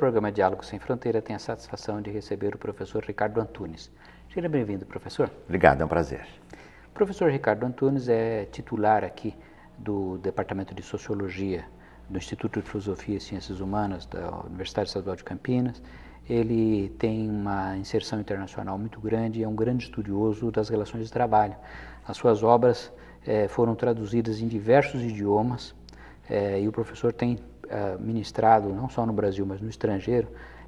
programa Diálogo Sem Fronteira tem a satisfação de receber o professor Ricardo Antunes. Seja bem-vindo, professor. Obrigado, é um prazer. O professor Ricardo Antunes é titular aqui do Departamento de Sociologia do Instituto de Filosofia e Ciências Humanas da Universidade Estadual de Campinas. Ele tem uma inserção internacional muito grande e é um grande estudioso das relações de trabalho. As suas obras eh, foram traduzidas em diversos idiomas eh, e o professor tem eh, ministrado, não só no Brasil, mas no estrangeiro,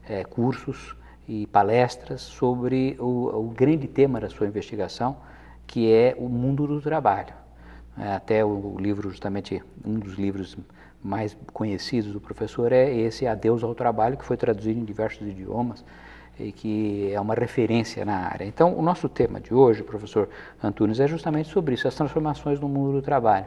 é, cursos e palestras sobre o, o, grande tema da sua investigação, que é o mundo do trabalho. É, até o livro, justamente, um dos livros mais conhecidos do professor é esse Adeus ao Trabalho, que foi traduzido em diversos idiomas e que é uma referência na área. Então, o nosso tema de hoje, professor Antunes, é justamente sobre isso, as transformações no mundo do trabalho.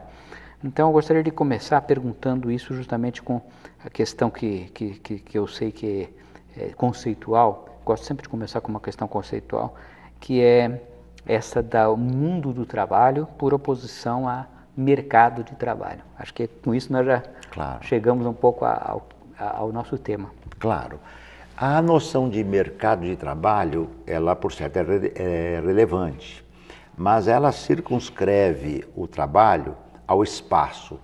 Então, eu gostaria de começar perguntando isso justamente com a questão que, que, que, que eu sei que é conceitual, gosto sempre de começar com uma questão conceitual, que é essa da mundo do trabalho por oposição a mercado de trabalho. Acho que com isso nós já claro. chegamos um pouco ao, ao nosso tema. Claro. A noção de mercado de trabalho, ela por certo é, re é relevante, mas ela circunscreve o trabalho ao espaço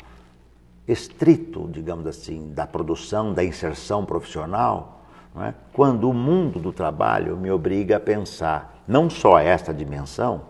estrito, digamos assim, da produção, da inserção profissional, é? quando o mundo do trabalho me obriga a pensar não só esta dimensão,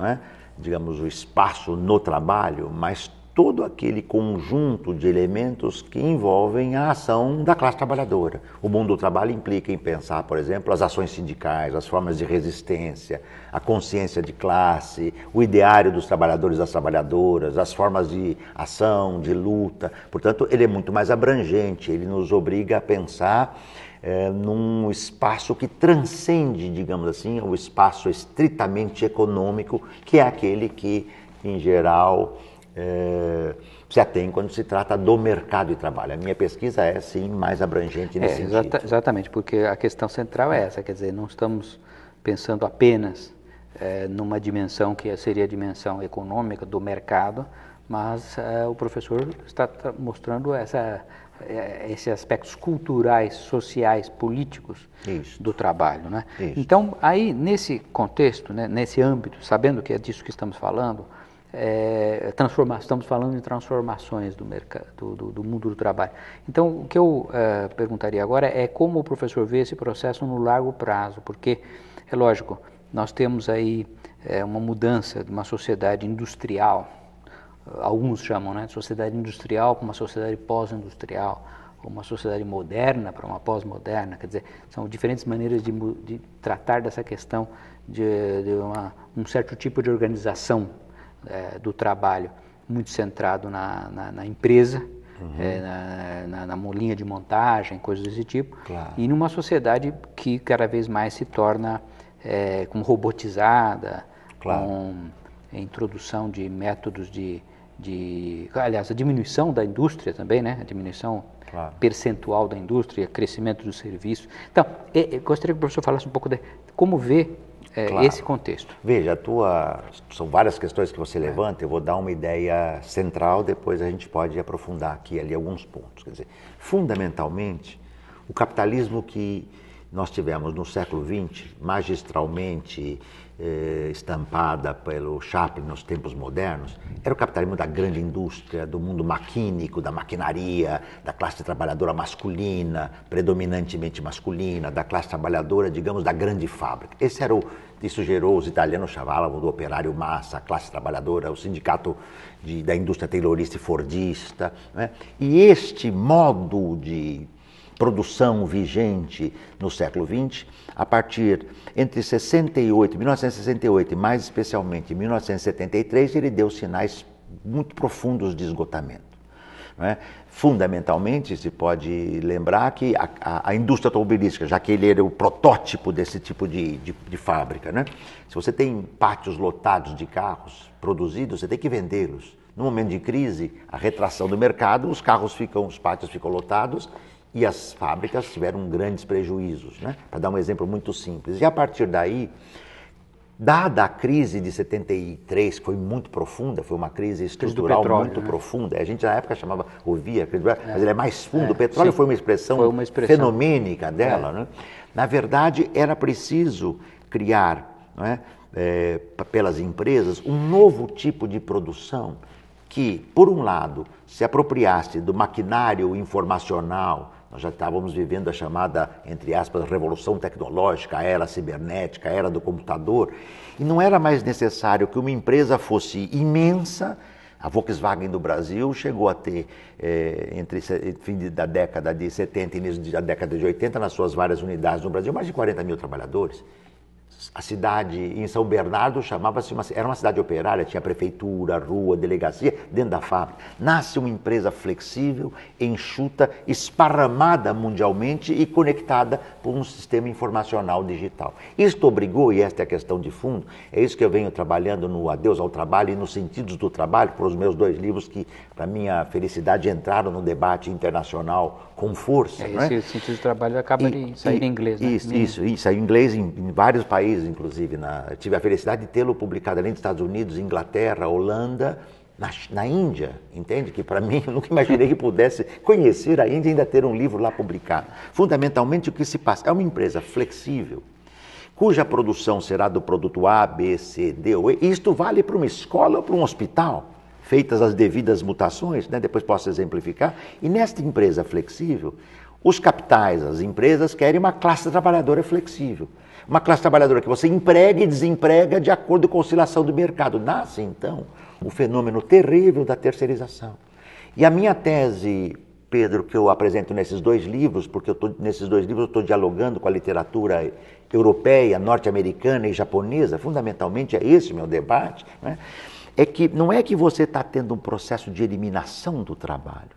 é? digamos, o espaço no trabalho, mas todo aquele conjunto de elementos que envolvem a ação da classe trabalhadora. O mundo do trabalho implica em pensar, por exemplo, as ações sindicais, as formas de resistência, a consciência de classe, o ideário dos trabalhadores e das trabalhadoras, as formas de ação, de luta. Portanto, ele é muito mais abrangente, ele nos obriga a pensar é, num espaço que transcende, digamos assim, o espaço estritamente econômico, que é aquele que, em geral, é, se atém quando se trata do mercado de trabalho. A minha pesquisa é, sim, mais abrangente nesse é, sentido. exatamente, porque a questão central é, é essa, quer dizer, não estamos pensando apenas é, numa dimensão que seria a dimensão econômica do mercado, mas é, o professor está mostrando essa, é, esses aspectos culturais, sociais, políticos Isso. do trabalho. Né? Isso. Então, aí, nesse contexto, né, nesse âmbito, sabendo que é disso que estamos falando, é, estamos falando em transformações do, mercado, do, do, do, mundo do trabalho. Então, o que eu é, perguntaria agora é como o professor vê esse processo no largo prazo, porque, é lógico, nós temos aí é, uma mudança de uma sociedade industrial, alguns chamam né, de sociedade industrial para uma sociedade pós-industrial, uma sociedade moderna para uma pós-moderna, quer dizer, são diferentes maneiras de, de tratar dessa questão de, de uma, um certo tipo de organização é, do trabalho muito centrado na, na, na empresa, uhum. é, na, na, na de montagem, coisas desse tipo, claro. e numa sociedade que cada vez mais se torna é, robotizada, claro. com introdução de métodos de, de, aliás, a diminuição da indústria também, né? A diminuição claro. percentual da indústria, crescimento dos serviços. Então, gostaria que o professor falasse um pouco de como ver é, claro. esse contexto. Veja, tua, são várias questões que você é. levanta, eu vou dar uma ideia central, depois a gente pode aprofundar aqui ali alguns pontos. Quer dizer, fundamentalmente, o capitalismo que nós tivemos no século XX, magistralmente eh, estampada pelo Chaplin nos tempos modernos, era o capitalismo da grande indústria, do mundo maquínico, da maquinaria, da classe trabalhadora masculina, predominantemente masculina, da classe trabalhadora, digamos, da grande fábrica. Esse era o, isso gerou, os italianos chamavam do operário massa, a classe trabalhadora, o sindicato de, da indústria taylorista e fordista. Né? E este modo de produção vigente no século XX, a partir entre 68, 1968 e mais especialmente 1973, ele deu sinais muito profundos de esgotamento. É? Fundamentalmente, se pode lembrar que a, a, a, indústria automobilística, já que ele era o protótipo desse tipo de, de, de fábrica, né? se você tem pátios lotados de carros produzidos, você tem que vendê-los. No momento de crise, a retração do mercado, os carros ficam, os pátios ficam lotados e as fábricas tiveram grandes prejuízos, né? para dar um exemplo muito simples. E a partir daí, dada a crise de 73, que foi muito profunda, foi uma crise estrutural petróleo, muito né? profunda, a gente na época chamava, ouvia, mas é, ele é mais fundo, é, o petróleo sim, foi, uma foi, uma expressão fenomênica dela. É. Né? Na verdade, era preciso criar, né, é, é pelas empresas, um novo tipo de produção que, por um lado, se apropriasse do maquinário informacional, nós já estávamos vivendo a chamada, entre aspas, revolução tecnológica, a era cibernética, a era do computador. E não era mais necessário que uma empresa fosse imensa. A Volkswagen do Brasil chegou a ter, é, entre fim da década de 70 e início da década de 80, nas suas várias unidades no Brasil, mais de 40 mil trabalhadores a cidade em São Bernardo chamava-se uma, era uma cidade operária, tinha prefeitura, rua, delegacia dentro da fábrica. Nasce uma empresa flexível, enxuta, esparramada mundialmente e conectada por um sistema informacional digital. Isto obrigou, e esta é a questão de fundo, é isso que eu venho trabalhando no Adeus ao Trabalho e nos sentidos do trabalho, para os meus dois livros que, para minha felicidade, entraram no debate internacional com força. É, é? esse, é? sentido do trabalho acaba de sair em inglês. Né? Isso, isso, isso, em inglês em, em vários países país, inclusive. Na, tive a felicidade de tê-lo publicado além dos Estados Unidos, Inglaterra, Holanda, na, na Índia, entende? Que para mim eu nunca imaginei que pudesse conhecer a Índia e ainda ter um livro lá publicado. Fundamentalmente o que se passa é uma empresa flexível, cuja produção será do produto A, B, C, D ou E. Isto vale para uma escola ou para um hospital, feitas as devidas mutações, né? depois posso exemplificar. E nesta empresa flexível, os capitais, as empresas querem uma classe trabalhadora flexível uma classe trabalhadora que você emprega e desemprega de acordo com a oscilação do mercado. Nasce, então, o fenômeno terrível da terceirização. E a minha tese, Pedro, que eu apresento nesses dois livros, porque tô, nesses dois livros eu estou dialogando com a literatura europeia, norte-americana e japonesa, fundamentalmente é esse o meu debate, né? é que não é que você está tendo um processo de eliminação do trabalho,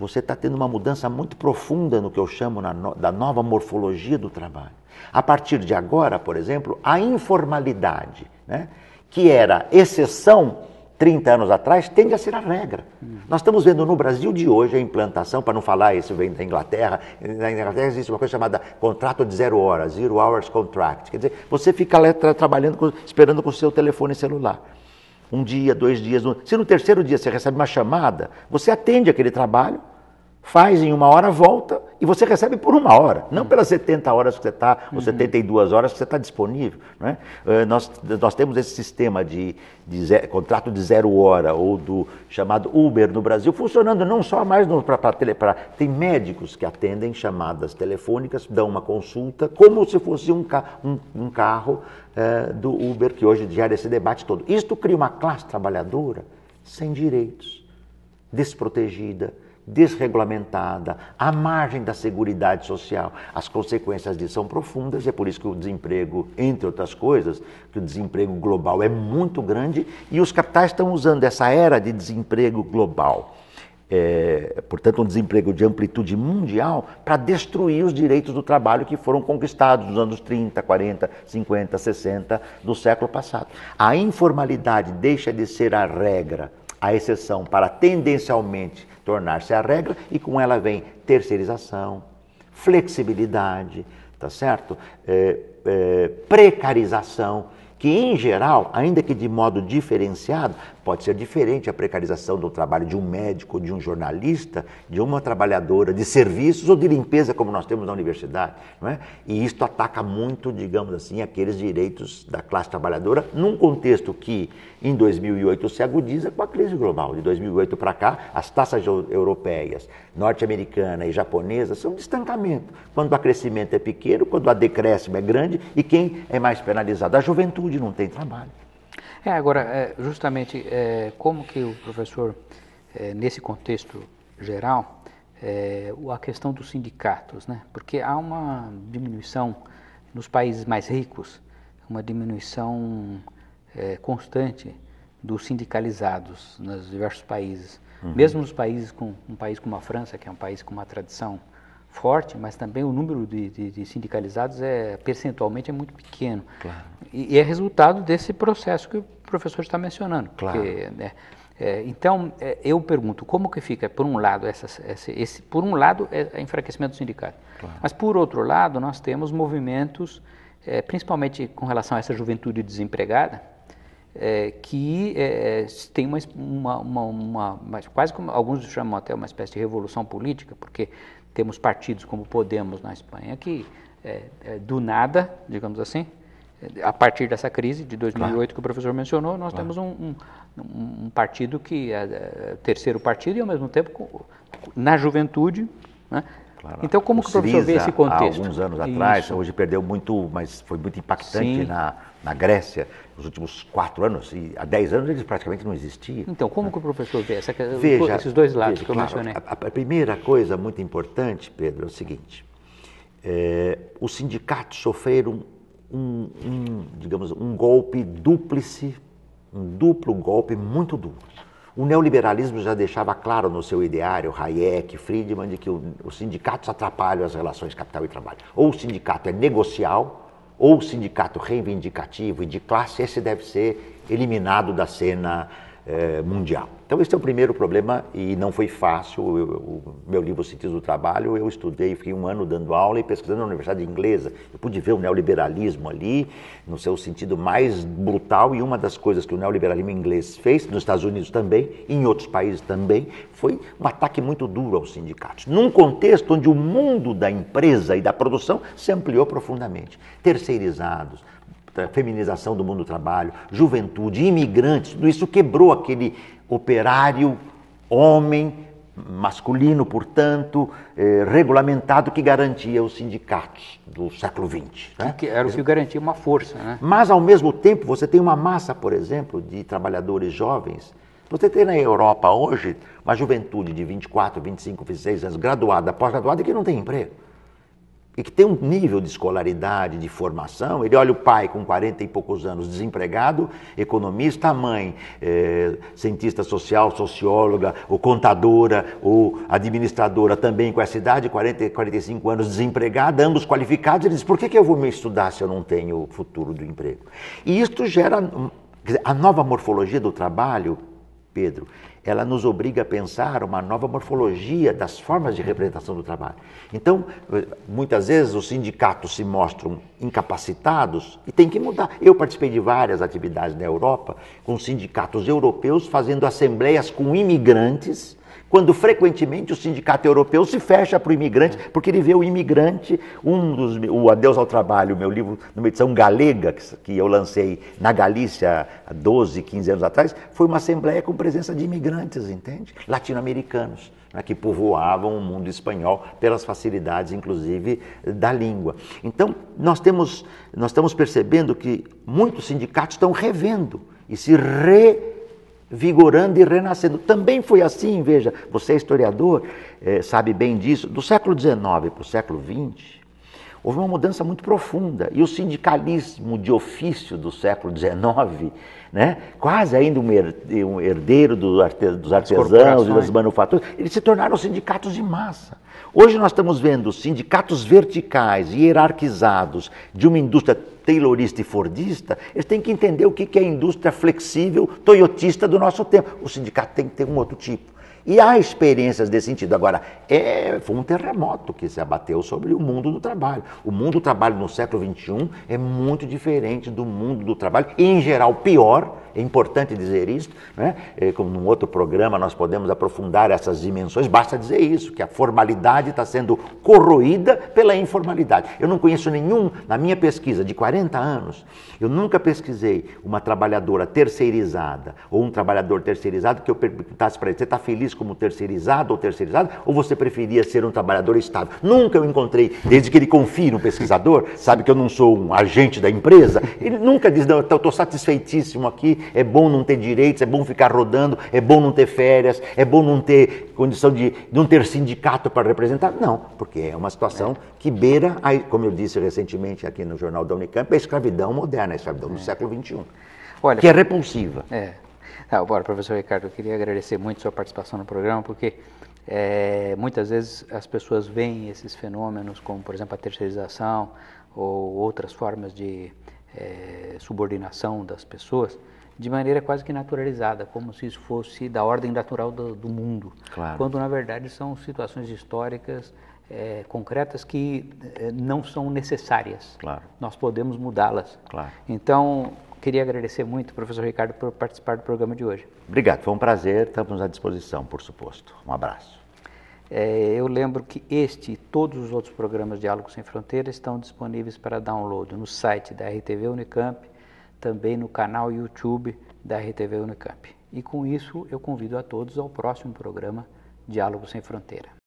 você está tendo uma mudança muito profunda no que eu chamo no, da nova morfologia do trabalho. A partir de agora, por exemplo, a informalidade, né, que era exceção 30 anos atrás, tende a ser a regra. Nós estamos vendo no Brasil de hoje a implantação, para não falar isso vem da Inglaterra, na Inglaterra existe uma coisa chamada contrato de zero horas, zero hours contract. Quer dizer, você fica lá trabalhando, com, esperando com o seu telefone celular um dia, dois dias. Um... Se no terceiro dia você recebe uma chamada, você atende aquele trabalho faz em uma hora, volta e você recebe por uma hora, não pelas 70 horas que você está, ou 72 uhum. horas que você está disponível. Né? nós, nós temos esse sistema de, de zero, contrato de zero hora ou do chamado Uber no Brasil funcionando não só mais para tele. Pra, tem médicos que atendem chamadas telefônicas, dão uma consulta, como se fosse um, um, um carro eh, do Uber, que hoje gera esse debate todo. Isto cria uma classe trabalhadora sem direitos, desprotegida desregulamentada, à margem da segurança Social. As consequências disso são profundas, e é por isso que o desemprego, entre outras coisas, que o desemprego global é muito grande e os capitais estão usando essa era de desemprego global. É, portanto, um desemprego de amplitude mundial para destruir os direitos do trabalho que foram conquistados nos anos 30, 40, 50, 60 do século passado. A informalidade deixa de ser a regra, a exceção, para tendencialmente tornar-se a regra e com ela vem terceirização, flexibilidade, tá certo? É, é, precarização, que em geral, ainda que de modo diferenciado, Pode ser diferente a precarização do trabalho de um médico, de um jornalista, de uma trabalhadora de serviços ou de limpeza, como nós temos na universidade. É? E isto ataca muito, digamos assim, aqueles direitos da classe trabalhadora, num contexto que, em 2008, se agudiza com a crise global. De 2008 para cá, as taxas europeias, norte-americana e japonesa são de estancamento. Quando o crescimento é pequeno, quando o decréscimo é grande e quem é mais penalizado? A juventude não tem trabalho. É, agora, é, justamente, é, como que o professor, é, nesse contexto geral, a questão dos sindicatos, né? Porque há uma diminuição nos países mais ricos, uma diminuição constante dos sindicalizados nos diversos países. Uhum. Mesmo nos países com um país como a França, que é um país com uma tradição forte, mas também o número de, de, de sindicalizados é percentualmente é muito pequeno. Claro. E, e, é resultado desse processo que o professor está mencionando. Claro. Porque, né, é, então é, eu pergunto como que fica por um lado essas, esse, esse, por um lado é, é enfraquecimento do sindicato, claro. mas por outro lado nós temos movimentos é, principalmente com relação a essa juventude desempregada, é, que é, tem uma, uma, uma, uma, quase como alguns chamam até uma espécie de revolução política, porque temos partidos como Podemos na Espanha que, é, é, do nada, digamos assim, é, a partir dessa crise de 2008 claro. que o professor mencionou, nós claro. temos um, um, um, partido que é, é terceiro partido e, ao mesmo tempo, na juventude, né, Claro, então, como que o professor vê esse contexto? Há alguns anos atrás, Isso. hoje perdeu muito, mas foi muito impactante na, na Grécia, nos últimos quatro anos, e há dez anos eles praticamente não existiam. Então, como né? que o professor vê essa, veja, esses dois lados veja, que eu claro, mencionei? A, a, primeira coisa muito importante, Pedro, é o seguinte: é, os sindicatos sofreram um, um, digamos, um golpe duplice, um duplo golpe muito duro. O neoliberalismo já deixava claro no seu ideário, Hayek, Friedman, de que os sindicatos atrapalham as relações capital e trabalho. Ou o sindicato é negocial, ou o sindicato reivindicativo e de classe, esse deve ser eliminado da cena eh, mundial. Então, esse é o primeiro problema e não foi fácil. Eu, o meu livro Sentido do Trabalho, eu estudei, fiquei um ano dando aula e pesquisando na Universidade Inglesa. Eu pude ver o neoliberalismo ali, no seu sentido mais brutal, e uma das coisas que o neoliberalismo inglês fez, nos Estados Unidos também, e em outros países também, foi um ataque muito duro aos sindicatos, num contexto onde o mundo da empresa e da produção se ampliou profundamente. Terceirizados, eh, feminização do mundo do trabalho, juventude, imigrantes, tudo isso quebrou aquele operário, homem, masculino, portanto, eh, regulamentado que garantia os sindicatos do século XX. Né? Que era o que garantia uma força. Né? Mas, ao mesmo tempo, você tem uma massa, por exemplo, de trabalhadores jovens. Você tem na Europa hoje uma juventude de 24, 25, 26 anos, graduada, pós-graduada, que não tem emprego e que tem um nível de escolaridade, de formação. Ele olha o pai com 40 e poucos anos, desempregado, economista, a mãe, é, cientista social, socióloga, ou contadora, ou administradora, também com essa idade, 40, e 45 anos, desempregada, ambos qualificados. Ele diz: por que, que eu vou me estudar se eu não tenho futuro do emprego? E isto gera a nova morfologia do trabalho Pedro, ela nos obriga a pensar uma nova morfologia das formas de representação do trabalho. Então, muitas vezes os sindicatos se mostram incapacitados e tem que mudar. Eu participei de várias atividades na Europa com sindicatos europeus fazendo assembleias com imigrantes quando frequentemente o sindicato europeu se fecha para o imigrante, é. porque ele vê o imigrante, um dos, o Adeus ao Trabalho, meu livro, numa edição galega, que, eu lancei na Galícia há 12, 15 anos atrás, foi uma assembleia com presença de imigrantes, entende? Latino-americanos, né, que povoavam o mundo espanhol pelas facilidades, inclusive, da língua. Então, nós, temos, nós estamos percebendo que muitos sindicatos estão revendo e se re vigorando e renascendo. Também foi assim, veja, você é historiador, é, sabe bem disso, do século XIX para o século XX, houve uma mudança muito profunda. E o sindicalismo de ofício do século XIX, né, quase ainda um herdeiro do arte, dos artesãos e das manufaturas, eles se tornaram sindicatos de massa. Hoje nós estamos vendo sindicatos verticais e hierarquizados de uma indústria taylorista e fordista, eles têm que entender o que é a indústria flexível toyotista do nosso tempo. O sindicato tem que ter um outro tipo. E há experiências desse sentido. Agora, é, foi um terremoto que se abateu sobre o mundo do trabalho. O mundo do trabalho no século XXI é muito diferente do mundo do trabalho, e, em geral, pior é importante dizer isso, né? É, como num outro programa nós podemos aprofundar essas dimensões, basta dizer isso, que a formalidade está sendo corroída pela informalidade. Eu não conheço nenhum, na minha pesquisa de 40 anos, eu nunca pesquisei uma trabalhadora terceirizada ou um trabalhador terceirizado que eu perguntasse para ele, você está feliz como terceirizado ou terceirizado, ou você preferia ser um trabalhador estável? Nunca eu encontrei, desde que ele confie no pesquisador, sabe que eu não sou um agente da empresa, ele nunca diz, não, eu estou satisfeitíssimo aqui, é bom não ter direitos, é bom ficar rodando, é bom não ter férias, é bom não ter condição de não ter sindicato para representar. Não, porque é uma situação é. que beira, a, como eu disse recentemente aqui no Jornal da Unicamp, a escravidão moderna, a escravidão do é. século XXI, Olha, que é repulsiva. É. Ah, bora, professor Ricardo, eu queria agradecer muito a sua participação no programa, porque é, muitas vezes as pessoas veem esses fenômenos, como por exemplo a terceirização ou outras formas de é, subordinação das pessoas, de maneira quase que naturalizada, como se isso fosse da ordem natural do, do mundo, claro. quando na verdade são situações históricas é, concretas que é, não são necessárias. Claro. Nós podemos mudá-las. Claro. Então, queria agradecer muito, professor Ricardo, por participar do programa de hoje. Obrigado, foi um prazer, estamos à disposição, por suposto. Um abraço. É, eu lembro que este e todos os outros programas Diálogos Sem Fronteiras estão disponíveis para download no site da RTV Unicamp também no canal YouTube da RTV Unicamp. E com isso eu convido a todos ao próximo programa Diálogo Sem Fronteira.